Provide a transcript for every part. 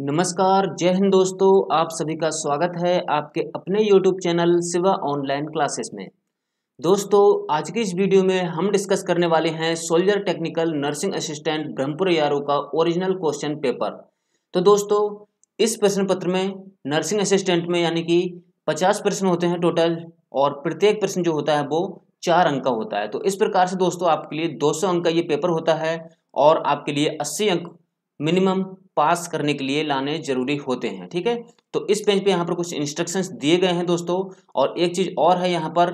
नमस्कार जय हिंद दोस्तों आप सभी का स्वागत है आपके अपने YouTube चैनल सिवा ऑनलाइन क्लासेस में दोस्तों आज की इस वीडियो में हम डिस्कस करने वाले हैं soldier technical nursing assistant Brahmapur यारो का ओरिजिनल क्वेश्चन पेपर तो दोस्तों इस प्रश्न पत्र में नर्सिंग असिस्टेंट में यानी कि पचास प्रश्न होते हैं टोटल और प्रत्येक प्रश्न जो होता है वो चार अंक का होता है तो इस प्रकार से दोस्तों आपके लिए 200 अंक का ये पेपर होता है और आपके लिए 80 अंक मिनिमम पास करने के लिए लाने जरूरी होते हैं ठीक है तो इस पेज पे यहाँ पर कुछ इंस्ट्रक्शंस दिए गए हैं दोस्तों और एक चीज़ और है यहाँ पर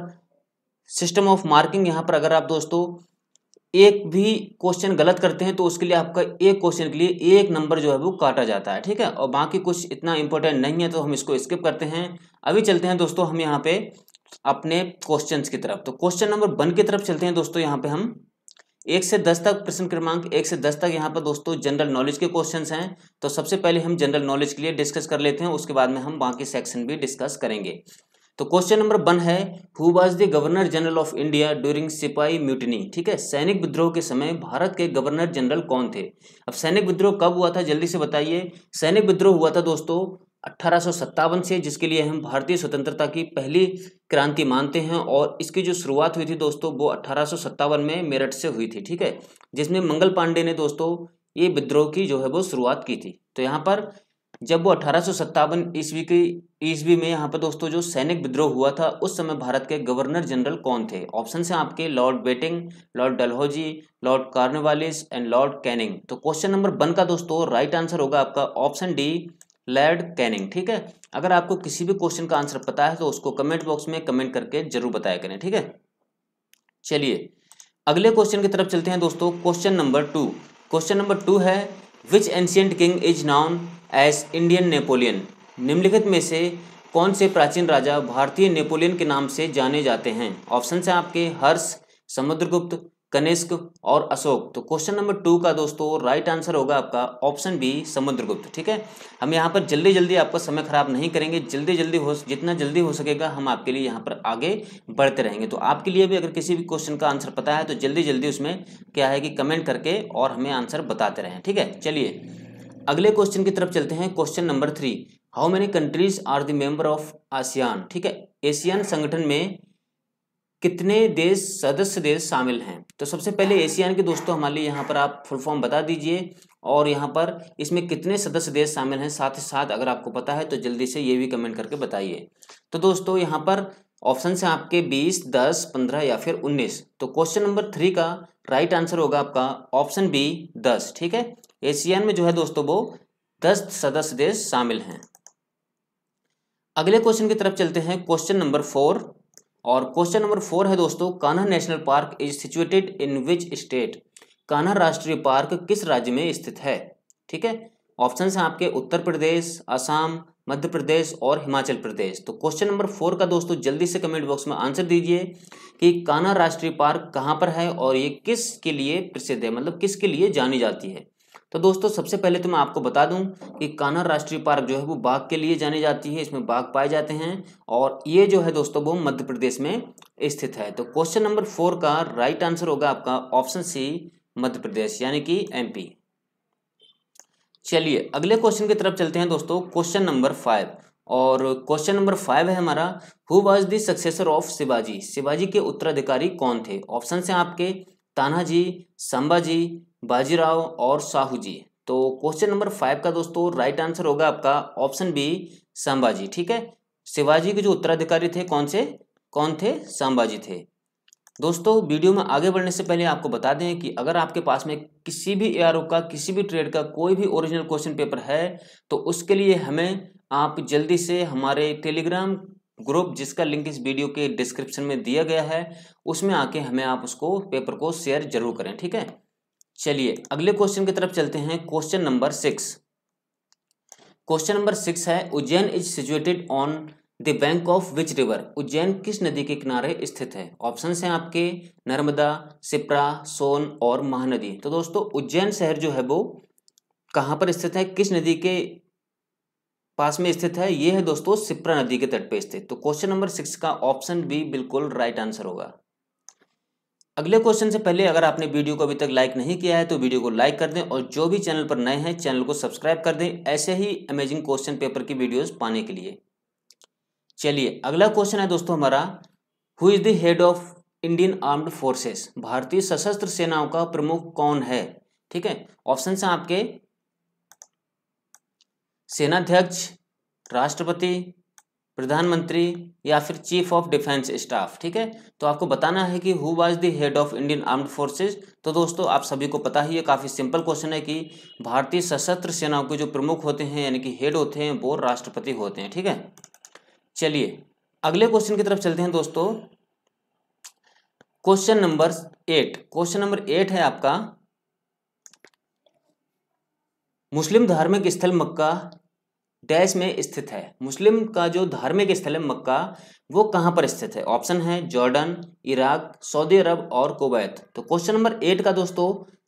सिस्टम ऑफ मार्किंग यहाँ पर अगर आप दोस्तों एक भी क्वेश्चन गलत करते हैं तो उसके लिए आपका एक क्वेश्चन के लिए एक नंबर जो है वो काटा जाता है ठीक है और बाकी कुछ इतना इंपॉर्टेंट नहीं है तो हम इसको स्किप करते हैं अभी चलते हैं दोस्तों हम यहाँ पे अपने क्वेश्चंस की तरफ तो क्वेश्चन नंबर वन की तरफ चलते हैं दोस्तों यहाँ पे हम एक से दस तक प्रश्न क्रमांक एक से दस तक यहाँ पर दोस्तों जनरल नॉलेज के क्वेश्चन हैं तो सबसे पहले हम जनरल नॉलेज के लिए डिस्कस कर लेते हैं उसके बाद में हम बाकी सेक्शन भी डिस्कस करेंगे तो क्वेश्चन नंबर वन है who was the governor general of India during sipahi mutiny ठीक है सैनिक विद्रोह के समय भारत के गवर्नर जनरल कौन थे अब सैनिक विद्रोह कब हुआ था जल्दी से बताइए सैनिक विद्रोह हुआ था दोस्तों अट्ठारह से जिसके लिए हम भारतीय स्वतंत्रता की पहली क्रांति मानते हैं और इसकी जो शुरुआत हुई थी दोस्तों वो अट्ठारह में मेरठ से हुई थी ठीक है जिसमें मंगल पांडे ने दोस्तों ये विद्रोह की जो है वो शुरुआत की थी तो यहाँ पर जब वो अठारह ईस्वी की ईस्वी में यहाँ पर दोस्तों जो सैनिक विद्रोह हुआ था उस समय भारत के गवर्नर जनरल कौन थे ऑप्शन हैं आपके Lord Bentinck Lord Dalhousie Lord Cornwallis and Lord Canning तो क्वेश्चन नंबर वन का दोस्तों राइट आंसर होगा आपका ऑप्शन डी लैड कैनिंग ठीक है अगर आपको किसी भी क्वेश्चन का आंसर पता है तो उसको कमेंट बॉक्स में कमेंट करके जरूर बताया करें ठीक है चलिए अगले क्वेश्चन की तरफ चलते हैं दोस्तों question number two question number two है which ancient king is known as Indian Napoleon निम्नलिखित में से कौन से प्राचीन राजा भारतीय नेपोलियन के नाम से जाने जाते हैं ऑप्शन हैं आपके हर्ष समुद्रगुप्त कनिष्क और अशोक तो क्वेश्चन नंबर टू का दोस्तों राइट आंसर होगा आपका ऑप्शन बी समुद्रगुप्त ठीक है हम यहाँ पर जल्दी जल्दी आपका समय खराब नहीं करेंगे जल्दी जल्दी हो जितना जल्दी हो सकेगा हम आपके लिए यहाँ पर आगे बढ़ते रहेंगे तो आपके लिए भी अगर किसी भी क्वेश्चन का आंसर पता है तो जल्दी जल्दी उसमें क्या है कि कमेंट करके और हमें आंसर बताते रहें ठीक है चलिए अगले क्वेश्चन की तरफ चलते हैं question number three how many countries are the member of ASEAN ठीक है एशियन संगठन में कितने देश सदस्य देश शामिल हैं तो सबसे पहले एशियान के दोस्तों हमारे लिए यहाँ पर आप फुल फॉर्म बता दीजिए और यहाँ पर इसमें कितने सदस्य देश शामिल हैं साथ ही साथ अगर आपको पता है तो जल्दी से ये भी कमेंट करके बताइए तो दोस्तों यहाँ पर ऑप्शन है आपके 20, 10, 15 या फिर 19 तो क्वेश्चन नंबर थ्री का राइट आंसर होगा आपका ऑप्शन बी 10 ठीक है एशियान में जो है दोस्तों वो 10 सदस्य देश शामिल हैं अगले क्वेश्चन की तरफ चलते हैं क्वेश्चन नंबर फोर और क्वेश्चन नंबर फोर है दोस्तों Kanha national park is situated in which state Kanha राष्ट्रीय पार्क किस राज्य में स्थित है ठीक है ऑप्शन हैं आपके उत्तर प्रदेश आसाम मध्य प्रदेश और हिमाचल प्रदेश तो क्वेश्चन नंबर फोर का दोस्तों जल्दी से कमेंट बॉक्स में आंसर दीजिए कि कान्हा राष्ट्रीय पार्क कहाँ पर है और ये किस के लिए प्रसिद्ध है मतलब किसके लिए जानी जाती है तो दोस्तों सबसे पहले तो मैं आपको बता दूं कि कान्हा राष्ट्रीय पार्क जो है वो बाघ के लिए जानी जाती है इसमें बाघ पाए जाते हैं और ये जो है दोस्तों वो मध्य प्रदेश में स्थित है तो क्वेश्चन नंबर फोर का राइट आंसर होगा आपका ऑप्शन सी मध्य प्रदेश यानी कि एम चलिए अगले क्वेश्चन की तरफ चलते हैं दोस्तों क्वेश्चन नंबर फाइव और क्वेश्चन नंबर फाइव है हमारा who was the successor of Shivaji Shivaji के उत्तराधिकारी कौन थे ऑप्शन से आपके तानाजी संभाजी बाजीराव और साहू जी तो क्वेश्चन नंबर फाइव का दोस्तों राइट आंसर होगा आपका ऑप्शन बी संभाजी ठीक है शिवाजी के जो उत्तराधिकारी थे कौन से कौन थे संभाजी थे दोस्तों वीडियो में आगे बढ़ने से पहले आपको बता दें कि अगर आपके पास में किसी भी ए का किसी भी ट्रेड का कोई भी ओरिजिनल क्वेश्चन पेपर है तो उसके लिए हमें आप जल्दी से हमारे टेलीग्राम ग्रुप जिसका लिंक इस वीडियो के डिस्क्रिप्शन में दिया गया है उसमें आके हमें आप उसको पेपर को शेयर जरूर करें ठीक है चलिए अगले क्वेश्चन की तरफ चलते हैं question number six question number six है Ujjain is situated on the bank of which river Ujjain किस नदी के किनारे स्थित है ऑप्शन हैं आपके नर्मदा सिप्रा सोन और महानदी तो दोस्तों उज्जैन शहर जो है वो कहाँ पर स्थित है किस नदी के पास में स्थित है ये है दोस्तों सिप्रा नदी के तट पे स्थित तो क्वेश्चन नंबर सिक्स का ऑप्शन बी बिल्कुल राइट आंसर होगा अगले क्वेश्चन से पहले अगर आपने वीडियो को अभी तक लाइक नहीं किया है तो वीडियो को लाइक कर दें और जो भी चैनल पर नए हैं चैनल को सब्सक्राइब कर दें ऐसे ही अमेजिंग क्वेश्चन पेपर की वीडियोस पाने के लिए चलिए अगला क्वेश्चन है दोस्तों हमारा who is the head of Indian armed forces भारतीय सशस्त्र सेनाओं का प्रमुख कौन है ठीक है ऑप्शन आपके सेनाध्यक्ष राष्ट्रपति प्रधानमंत्री या फिर चीफ ऑफ डिफेंस स्टाफ ठीक है तो आपको बताना है कि who was the head of Indian armed forces तो दोस्तों आप सभी को पता ही है काफ़ी सिंपल क्वेश्चन है कि भारतीय सशस्त्र सेनाओं के जो प्रमुख होते हैं यानी कि हेड होते हैं वो राष्ट्रपति होते हैं ठीक है चलिए अगले क्वेश्चन की तरफ चलते हैं दोस्तों question number eight question number eight है आपका मुस्लिम धार्मिक स्थल मक्का डैश में स्थित है मुस्लिम का जो धार्मिक स्थल है मक्का वो कहाँ पर स्थित है ऑप्शन है जॉर्डन इराक सऊदी अरब और कुवैत तो क्वेश्चन नंबर एट का दोस्तों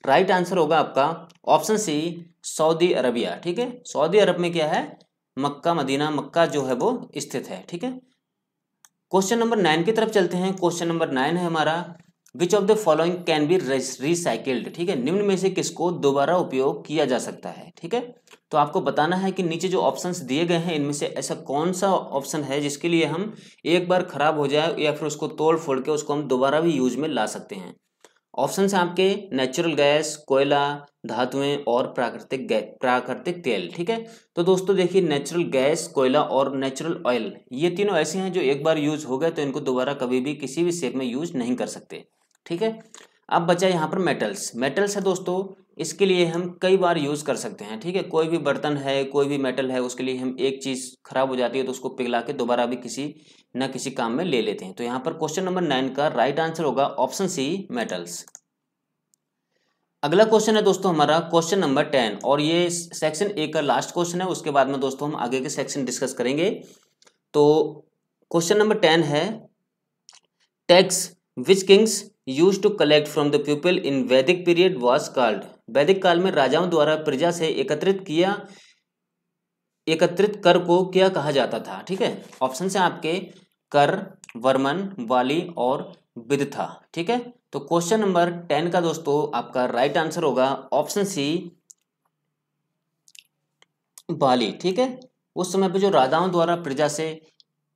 राइट आंसर होगा आपका ऑप्शन सी सऊदी अरबिया ठीक है सऊदी अरब में क्या है मक्का मदीना मक्का जो है वो स्थित है ठीक है क्वेश्चन नंबर नाइन की तरफ चलते हैं क्वेश्चन नंबर नाइन है हमारा which of the following can be recycled ठीक है निम्न में से किसको दोबारा उपयोग किया जा सकता है ठीक है तो आपको बताना है कि नीचे जो ऑप्शंस दिए गए हैं इनमें से ऐसा कौन सा ऑप्शन है जिसके लिए हम एक बार खराब हो जाए या फिर उसको तोड़ फोड़ के उसको हम दोबारा भी यूज में ला सकते हैं ऑप्शन है आपके नेचुरल गैस कोयला धातुएं और प्राकृतिक प्राकृतिक तेल ठीक है तो दोस्तों देखिए नेचुरल गैस कोयला और नेचुरल ऑयल ये तीनों ऐसे हैं जो एक बार यूज हो गए तो इनको दोबारा कभी भी किसी भी शेप में यूज नहीं कर सकते ठीक है अब बचा यहाँ पर मेटल्स मेटल्स है दोस्तों इसके लिए हम कई बार यूज़ कर सकते हैं ठीक है कोई भी बर्तन है कोई भी मेटल है उसके लिए हम एक चीज़ खराब हो जाती है तो उसको पिघला के दोबारा भी किसी न किसी काम में ले लेते हैं तो यहाँ पर क्वेश्चन नंबर नाइन का राइट आंसर होगा ऑप्शन सी मेटल्स अगला क्वेश्चन है दोस्तों हमारा क्वेश्चन नंबर टेन और ये सेक्शन ए का लास्ट क्वेश्चन है उसके बाद में दोस्तों हम आगे के सेक्शन डिस्कस करेंगे तो क्वेश्चन नंबर टेन है tax which kings use to collect from the people in Vedic period was called वैदिक काल में राजाओं द्वारा प्रजा से एकत्रित किया एकत्रित कर को क्या कहा जाता था ठीक है ऑप्शन से आपके कर वर्मन वाली और विद था ठीक है तो क्वेश्चन नंबर टेन का दोस्तों आपका राइट आंसर होगा ऑप्शन सी बाली ठीक है उस समय पे जो राजाओं द्वारा प्रजा से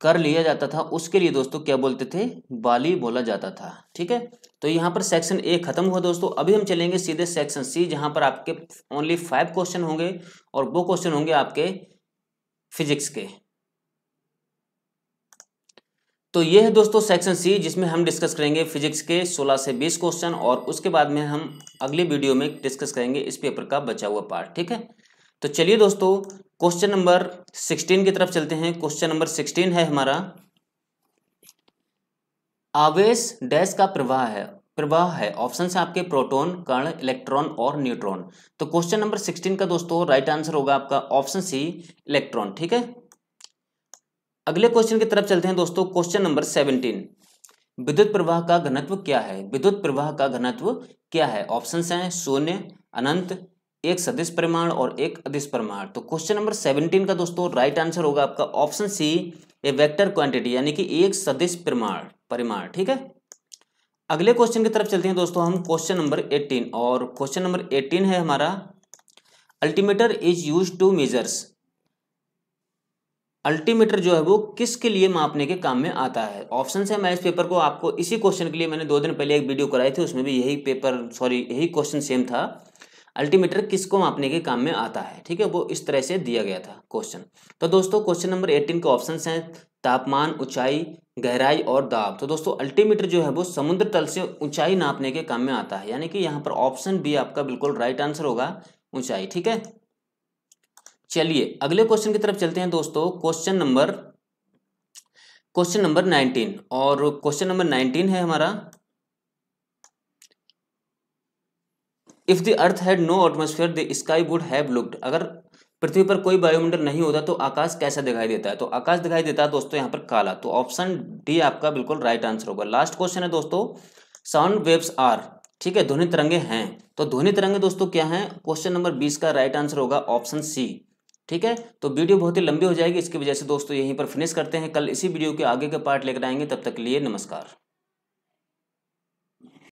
कर लिया जाता था उसके लिए दोस्तों क्या बोलते थे बाली बोला जाता था ठीक है तो यहाँ पर सेक्शन ए खत्म हुआ दोस्तों अभी हम चलेंगे सीधे सेक्शन सी जहाँ पर आपके ओनली फाइव क्वेश्चन होंगे और वो क्वेश्चन होंगे आपके फिजिक्स के तो ये है दोस्तों सेक्शन सी जिसमें हम डिस्कस करेंगे फिजिक्स के 16 से 20 क्वेश्चन और उसके बाद में हम अगले वीडियो में डिस्कस करेंगे इस पेपर का बचा हुआ पार्ट ठीक है तो चलिए दोस्तों क्वेश्चन नंबर सिक्सटीन की तरफ चलते हैं क्वेश्चन नंबर सिक्सटीन है हमारा आवेश डैश का प्रवाह है प्रवाह है ऑप्शन है आपके प्रोटॉन कर्ण इलेक्ट्रॉन और न्यूट्रॉन तो क्वेश्चन नंबर सिक्सटीन का दोस्तों राइट आंसर होगा आपका ऑप्शन सी इलेक्ट्रॉन ठीक है अगले क्वेश्चन की तरफ चलते हैं दोस्तों क्वेश्चन नंबर सेवनटीन विद्युत प्रवाह का घनत्व क्या है विद्युत प्रवाह का घनत्व क्या है ऑप्शन है शून्य अनंत एक सदिश परिमाण और एक अदिश परिमाण तो क्वेश्चन नंबर सेवनटीन का दोस्तों राइट आंसर होगा आपका option C a vector quantity यानी कि एक सदिश परिमाण परिमाण ठीक है अगले क्वेश्चन की तरफ चलते हैं दोस्तों हम क्वेश्चन नंबर एट्टीन और क्वेश्चन नंबर एट्टीन है हमारा altimeter is use to measures altimeter जो है वो किसके लिए मापने के काम में आता है ऑप्शन है मैं इस पेपर को आपको इसी क्वेश्चन के लिए मैंने दो दिन पहले एक वीडियो कराई थी उसमें भी यही पेपर सॉरी यही क्वेश्चन सेम था अल्टीमीटर किसको मापने के काम में आता है ठीक है वो इस तरह से दिया गया था क्वेश्चन तो दोस्तों क्वेश्चन नंबर एटीन के ऑप्शन हैं तापमान ऊंचाई गहराई और दाब तो दोस्तों अल्टीमीटर जो है वो समुद्र तल से ऊंचाई नापने के काम में आता है यानी कि यहाँ पर ऑप्शन बी आपका बिल्कुल राइट आंसर होगा ऊंचाई ठीक है चलिए अगले क्वेश्चन की तरफ चलते हैं दोस्तों question number question number nineteen और क्वेश्चन नंबर नाइनटीन है हमारा if the earth had no atmosphere the sky would have looked अगर पृथ्वी पर कोई वायुमंडल नहीं होता तो आकाश कैसा दिखाई देता है तो आकाश दिखाई देता है दोस्तों यहाँ पर काला तो ऑप्शन डी आपका बिल्कुल राइट आंसर होगा लास्ट क्वेश्चन है दोस्तों साउंड वेव्स आर ठीक है ध्वनि तरंगे हैं तो ध्वनि तरंगे दोस्तों क्या हैं क्वेश्चन नंबर बीस का राइट आंसर होगा ऑप्शन सी ठीक है तो वीडियो बहुत ही लंबी हो जाएगी इसकी वजह से दोस्तों यहीं पर फिनिश करते हैं कल इसी वीडियो के आगे के पार्ट लेकर आएंगे तब तक लिए नमस्कार